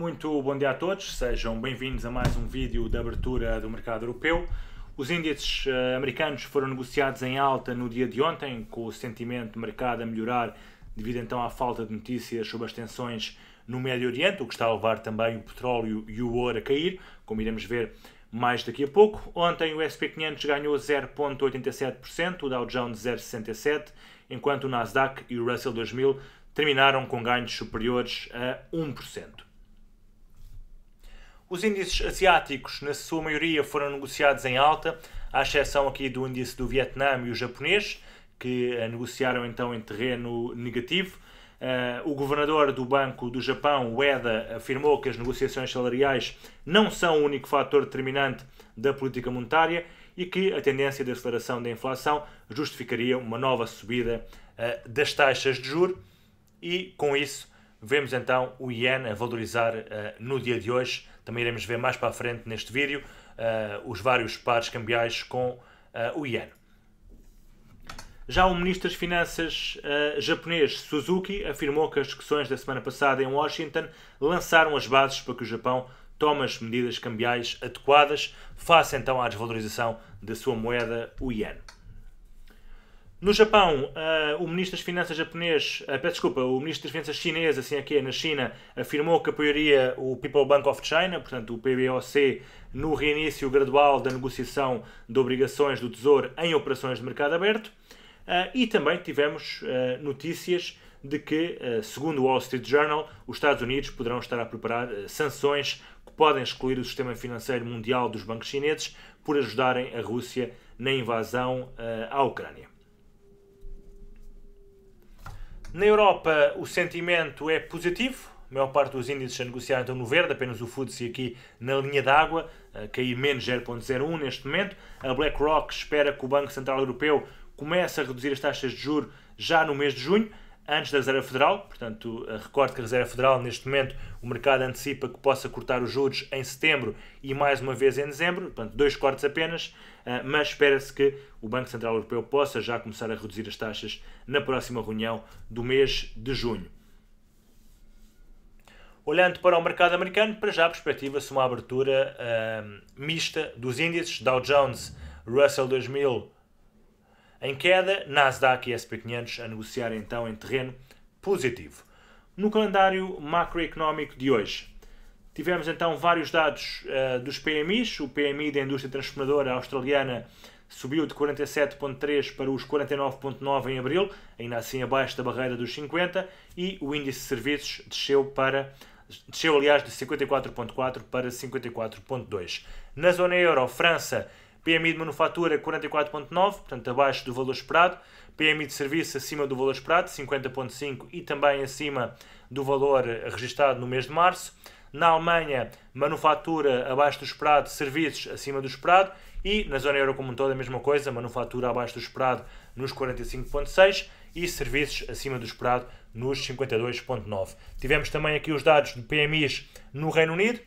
Muito bom dia a todos, sejam bem-vindos a mais um vídeo de abertura do mercado europeu. Os índices eh, americanos foram negociados em alta no dia de ontem, com o sentimento de mercado a melhorar devido então à falta de notícias sobre as tensões no Médio Oriente, o que está a levar também o petróleo e o ouro a cair, como iremos ver mais daqui a pouco. Ontem o S&P 500 ganhou 0,87%, o Dow Jones 0,67%, enquanto o Nasdaq e o Russell 2000 terminaram com ganhos superiores a 1%. Os índices asiáticos, na sua maioria, foram negociados em alta, à exceção aqui do índice do Vietnã e o japonês, que eh, negociaram então em terreno negativo. Uh, o governador do Banco do Japão, Ueda, afirmou que as negociações salariais não são o único fator determinante da política monetária e que a tendência de aceleração da inflação justificaria uma nova subida uh, das taxas de juros e, com isso, Vemos então o Yen a valorizar uh, no dia de hoje. Também iremos ver mais para a frente neste vídeo uh, os vários pares cambiais com uh, o Yen. Já o Ministro das Finanças japonês Suzuki afirmou que as discussões da semana passada em Washington lançaram as bases para que o Japão tome as medidas cambiais adequadas face então à desvalorização da sua moeda, o Yen. No Japão, uh, o ministro das Finanças japonês, uh, peço desculpa, o ministro das Finanças chinês, assim aqui é, é, na China, afirmou que apoiaria o People Bank of China, portanto o PBOC, no reinício gradual da negociação de obrigações do Tesouro em operações de mercado aberto. Uh, e também tivemos notícias de que, segundo o Wall Street Journal, os Estados Unidos poderão estar a preparar sanções que podem excluir o sistema financeiro mundial dos bancos chineses por ajudarem a Rússia na invasão à Ucrânia. Na Europa, o sentimento é positivo. A maior parte dos índices a negociar estão no verde, apenas o FTSE aqui na linha d'água, a cair menos 0,01 neste momento. A BlackRock espera que o Banco Central Europeu comece a reduzir as taxas de juros já no mês de junho antes da Reserva Federal, portanto, eh, recordo que a Reserva Federal, neste momento, o mercado antecipa que possa cortar os juros em setembro e mais uma vez em dezembro, portanto, dois cortes apenas, eh, mas espera-se que o Banco Central Europeu possa já começar a reduzir as taxas na próxima reunião do mês de junho. Olhando para o mercado americano, para já perspectiva-se uma abertura uh, mista dos índices Dow Jones, Russell 2000, em queda, Nasdaq e SP500 a negociar então em terreno positivo. No calendário macroeconómico de hoje, tivemos então vários dados uh, dos PMIs. O PMI da indústria transformadora australiana subiu de 47,3 para os 49,9 em abril, ainda assim abaixo da barreira dos 50, e o índice de serviços desceu para desceu aliás de 54,4 para 54,2. Na zona euro, França PMI de manufatura 44.9, portanto abaixo do valor esperado. PMI de serviço acima do valor esperado, 50.5 e também acima do valor eh, registado no mês de março. Na Alemanha, manufatura abaixo do esperado, serviços acima do esperado. E na zona euro como um todo a mesma coisa, manufatura abaixo do esperado nos 45.6 e serviços acima do esperado nos 52.9. Tivemos também aqui os dados de PMIs no Reino Unido,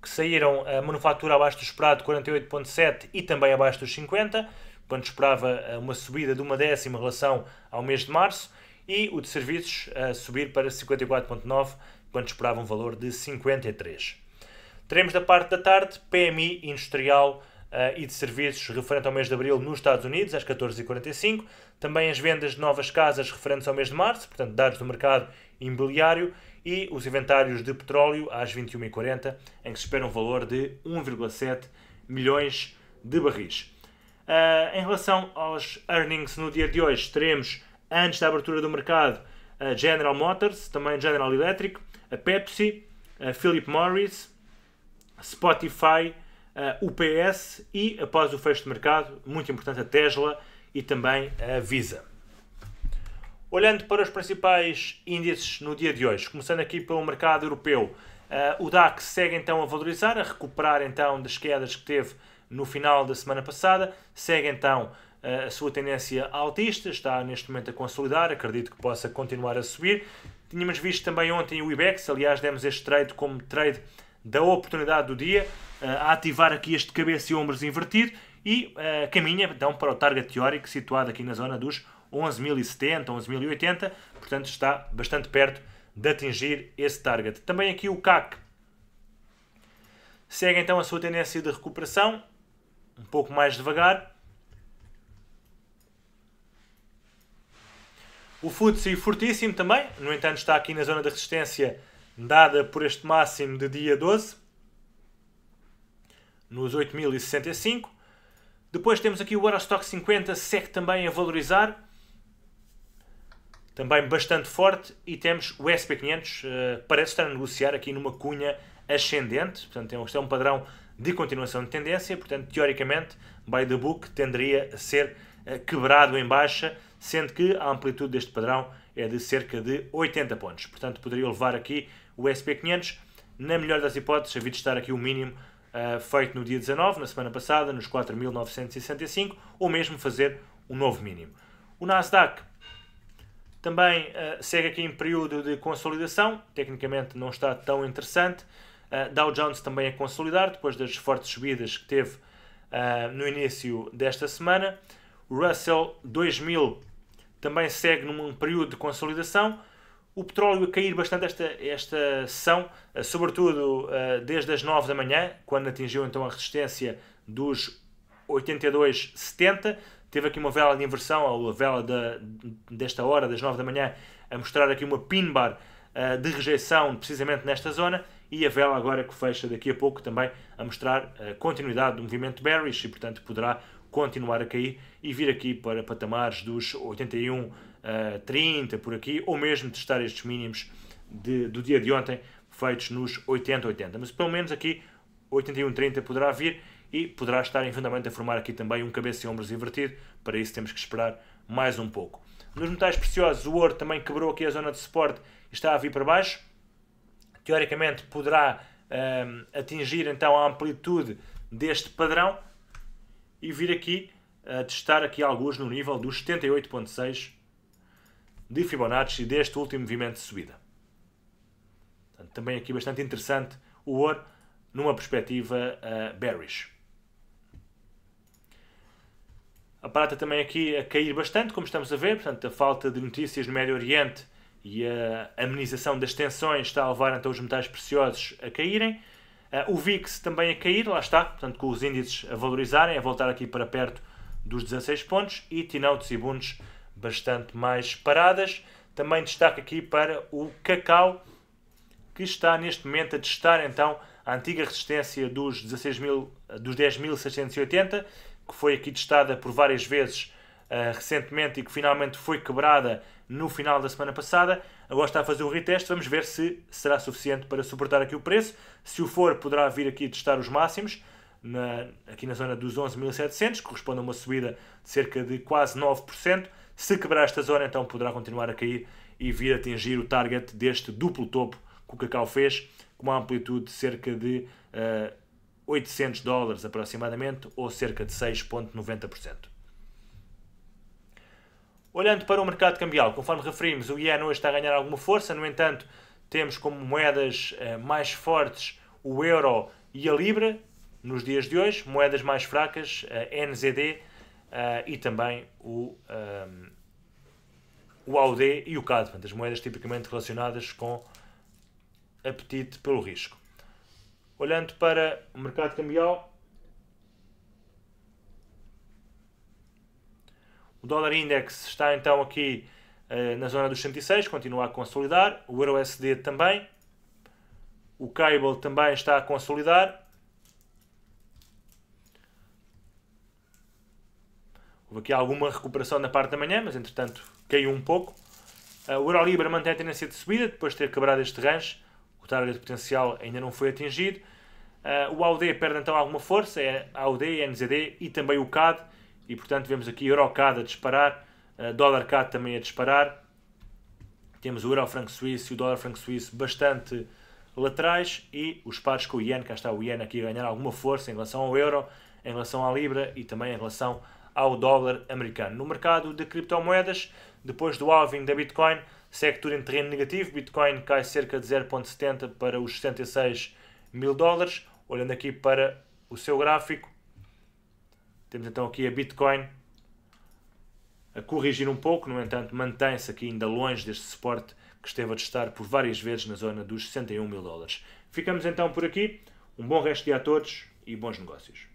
que saíram a manufatura abaixo do esperado, 48,7 e também abaixo dos 50, quando esperava eh, uma subida de uma décima em relação ao mês de março, e o de serviços a subir para 54,9, quando esperava um valor de 53. Teremos da parte da tarde PMI industrial Uh, e de serviços referente ao mês de abril nos Estados Unidos, às 14h45. Também as vendas de novas casas referentes ao mês de março, portanto, dados do mercado imobiliário e os inventários de petróleo às 21h40, em que se espera um valor de 1,7 milhões de barris. Uh, em relação aos earnings no dia de hoje, teremos, antes da abertura do mercado, a General Motors, também General Electric, a Pepsi, a Philip Morris, a Spotify, a UPS e, após o fecho de mercado, muito importante, a Tesla e também a Visa. Olhando para os principais índices no dia de hoje, começando aqui pelo mercado europeu, uh, o DAX segue então a valorizar, a recuperar então das quedas que teve no final da semana passada, segue então uh, a sua tendência altista, está neste momento a consolidar, acredito que possa continuar a subir. Tínhamos visto também ontem o IBEX, aliás demos este trade como trade da oportunidade do dia, uh, a ativar aqui este cabeça e ombros invertido e uh, caminha então para o target teórico situado aqui na zona dos 11.070, 11.080, portanto está bastante perto de atingir esse target. Também aqui o CAC segue então a sua tendência de recuperação, um pouco mais devagar. O FTSE fortíssimo também, no entanto está aqui na zona de resistência dada por este máximo de dia 12, nos 8.065. Depois temos aqui o Eurostock 50 segue é também a valorizar. Também bastante forte. E temos o SP500, uh, eh, parece estar a negociar aqui numa cunha ascendente. Portanto, este é, é um padrão de continuação de tendência. Portanto, teoricamente, by the book tenderia a ser uh, quebrado em baixa, sendo que a amplitude deste padrão é de cerca de 80 pontos. Portanto, poderia levar aqui o SP500, na melhor das hipóteses, a de estar aqui o mínimo uh, feito no dia 19, na semana passada, nos 4.965, ou mesmo fazer um novo mínimo. O Nasdaq também uh, segue aqui em período de consolidação, tecnicamente não está tão interessante. Uh, Dow Jones também a consolidar, depois das fortes subidas que teve uh, no início desta semana. O Russell 2000 também segue num período de consolidação, o petróleo a cair bastante esta, esta sessão, eh, sobretudo eh, desde as 9 da manhã, quando atingiu então a resistência dos 82,70. Teve aqui uma vela de inversão, a vela de, desta hora, das 9 da manhã, a mostrar aqui uma pin bar eh, de rejeição precisamente nesta zona e a vela agora que fecha daqui a pouco também a mostrar a continuidade do movimento bearish e portanto poderá continuar a cair e vir aqui para patamares dos 81 uh, eh, 30 por aqui, ou mesmo testar estes mínimos de, do dia de ontem, feitos nos 80, 80. Mas pelo menos aqui 81, 30 poderá vir e poderá estar eventualmente a formar aqui também um cabeça e ombros invertido, para isso temos que esperar mais um pouco. Nos metais preciosos, o ouro também quebrou aqui a zona de suporte e está a vir para baixo. Teoricamente poderá um, ehm, atingir então a amplitude deste padrão e vir aqui a eh, testar aqui alguns no nível dos 78.6 de Fibonacci deste último movimento de subida. Portanto, também aqui bastante interessante o ouro numa perspectiva uh, bearish. A prata também aqui a cair bastante, como estamos a ver, portanto a falta de notícias no Médio Oriente e a amenização das tensões está a levar então os metais preciosos a caírem. Uh, o VIX também a cair, lá está, portanto com os índices a valorizarem, a voltar aqui para perto dos 16 pontos e Tinão e bundes bastante mais paradas. Também destaco aqui para o Cacau, que está neste momento a testar então a antiga resistência dos, 16 mil, dos 10.680, que foi aqui testada por várias vezes uh, recentemente e que finalmente foi quebrada no final da semana passada. Agora está a fazer um reteste, vamos ver se será suficiente para suportar aqui o preço. Se o for, poderá vir aqui testar os máximos, na, aqui na zona dos 11.700, corresponde a uma subida de cerca de quase 9%. Se quebrar esta zona, então poderá continuar a cair e vir atingir o target deste duplo topo que o Cacau fez, com uma amplitude de cerca de uh, eh, 800 dólares aproximadamente, ou cerca de 6,90%. Olhando para o mercado cambial, conforme referimos, o Yen hoje está a ganhar alguma força, no entanto, temos como moedas uh, mais fortes o Euro e a Libra, nos dias de hoje, moedas mais fracas, a eh, NZD, uh, e também o, um, o AUD e o CAD, portanto, as moedas tipicamente relacionadas com apetite pelo risco. Olhando para o mercado cambial, o dólar index está então aqui uh, na zona dos 106, continua a consolidar, o euro SD também, o cable também está a consolidar, Houve aqui alguma recuperação na parte da manhã, mas entretanto caiu um pouco. Uh, o Eurolibra mantém a tendência de subida, depois de ter quebrado este range. O target potencial ainda não foi atingido. Uh, o AUD perde então alguma força, é AUD, NZD e também o CAD. E portanto vemos aqui EuroCAD a disparar, uh, dólar CAD também a disparar. Temos o euro franco suíço e o dólar franco suíço bastante laterais e os pares com o IEN cá está o IEN aqui a ganhar alguma força em relação ao euro, em relação à libra e também em relação ao dólar americano. No mercado de criptomoedas, depois do halving da Bitcoin, segue tudo em terreno negativo. Bitcoin cai cerca de 0,70 para os 66 mil dólares. Olhando aqui para o seu gráfico, temos então aqui a Bitcoin a corrigir um pouco, no entanto, mantém-se aqui ainda longe deste suporte que esteve a testar por várias vezes na zona dos 61 mil dólares. Ficamos então por aqui. Um bom resto de dia a todos e bons negócios.